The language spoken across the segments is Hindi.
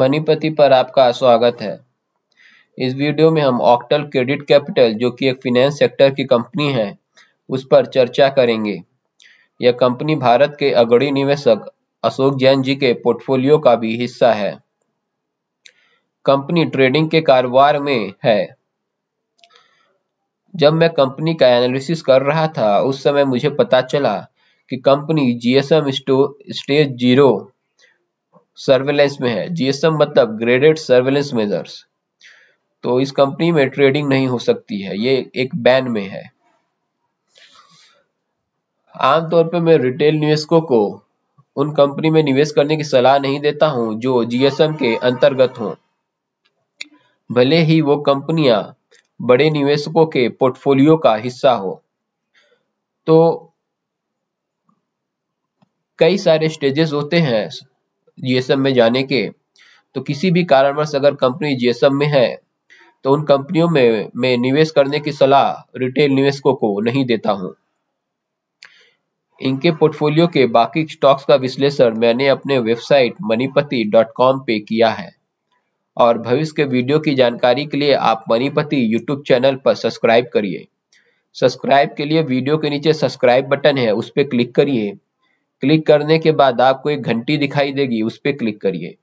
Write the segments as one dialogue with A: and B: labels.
A: मनीपति पर आपका स्वागत है इस वीडियो में हम ऑक्टल क्रेडिट कैपिटल जो कि एक फिनेंस सेक्टर की कंपनी है उस पर चर्चा करेंगे यह कंपनी भारत के अग्रणी निवेशक अशोक जैन जी के पोर्टफोलियो का भी हिस्सा है कंपनी ट्रेडिंग के कारोबार में है जब मैं कंपनी का एनालिसिस कर रहा था उस समय मुझे पता चला कि company GSM stage zero surveillance में है जीएसएम मतलब ग्रेडेड सर्वेलेंस मेजर्स तो इस कंपनी में ट्रेडिंग नहीं हो सकती है ये एक बैन में है आमतौर पर मैं रिटेल निवेशकों को उन कंपनी में निवेश करने की सलाह नहीं देता हूं जो जीएसएम के अंतर्गत हों भले ही वो कंपनियां बड़े निवेशकों के पोर्टफोलियो का हिस्सा हो तो कई सारे स्टेजेस होते हैं जीएसएम में जाने के तो किसी भी कारणवश अगर कंपनी जीएसएम में है तो उन कंपनियों में मैं निवेश करने की सलाह रिटेल निवेशकों को नहीं देता हूं इनके पोर्टफोलियो के बाकी स्टॉक्स का विश्लेषण मैंने अपने वेबसाइट मनीपति पे किया है और भविष्य के वीडियो की जानकारी के लिए आप मनीपति यूट्यूब चैनल पर सब्सक्राइब करिए सब्सक्राइब के लिए वीडियो के नीचे सब्सक्राइब बटन है उस पर क्लिक करिए क्लिक करने के बाद आपको एक घंटी दिखाई देगी उस पर क्लिक करिए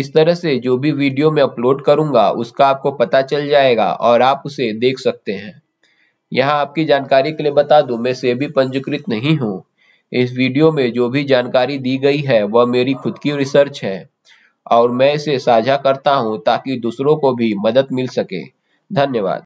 A: इस तरह से जो भी वीडियो मैं अपलोड करूंगा उसका आपको पता चल जाएगा और आप उसे देख सकते हैं यहाँ आपकी जानकारी के लिए बता दू मैं से भी पंजीकृत नहीं हूँ इस वीडियो में जो भी जानकारी दी गई है वह मेरी खुद की रिसर्च है और मैं इसे साझा करता हूँ ताकि दूसरों को भी मदद मिल सके धन्यवाद